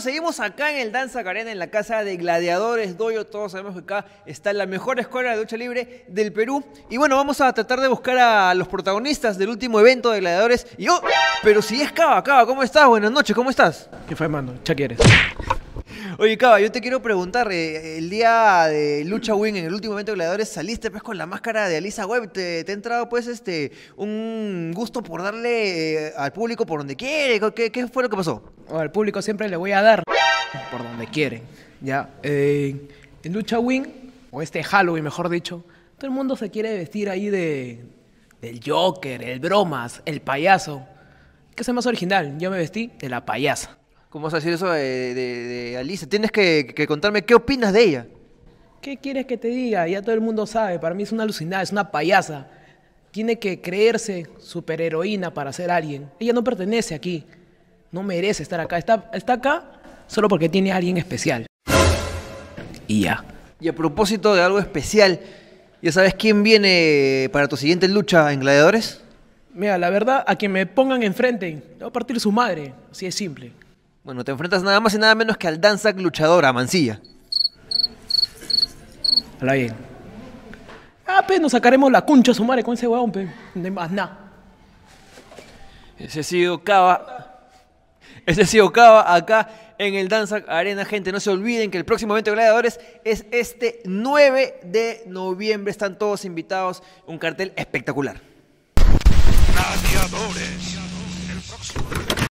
seguimos acá en el Danza Carena, en la casa de Gladiadores Doyo. Todos sabemos que acá está la mejor escuela de lucha libre del Perú. Y bueno, vamos a tratar de buscar a los protagonistas del último evento de Gladiadores. Oh, pero si es Cava, Cava, ¿cómo estás? Buenas noches, ¿cómo estás? ¿Qué fue, hermano? ¿Qué quieres? Oye, Cava, yo te quiero preguntar, eh, el día de Lucha WING en el último evento de Gladiadores, saliste pues con la máscara de Alisa Webb, ¿Te, ha entrado pues este un gusto por darle eh, al público por donde quiere, ¿Qué, fue lo que pasó? O al público siempre le voy a dar por donde quieren. ¿ya? en Lucha Wing o este Halloween mejor dicho, todo el mundo se quiere vestir ahí de, del Joker, el bromas, el payaso. ¿Qué es más original? Yo me vestí de la payasa. ¿Cómo vas a decir eso de, de, Alicia? Tienes que, que contarme qué opinas de ella. ¿Qué quieres que te diga? Ya todo el mundo sabe, para mí es una alucinada, es una payasa. Tiene que creerse superheroína para ser alguien. Ella no pertenece aquí no merece estar acá. Está, está acá solo porque tiene a alguien especial. Y ya. Y a propósito de algo especial, ¿ya sabes quién viene para tu siguiente lucha en Gladiadores? Mira, la verdad, a quien me pongan enfrente, le voy a partir su madre, así es simple. Bueno, te enfrentas nada más y nada menos que al Danzac luchador, a Mancilla. bien. Ah, pues nos sacaremos la concha su madre con ese huevón, pe. Pues. No más nada. Ese ha sido Cava ese es Ocaba acá en el Danza Arena, gente. No se olviden que el próximo evento de gladiadores es este 9 de noviembre. Están todos invitados. Un cartel espectacular.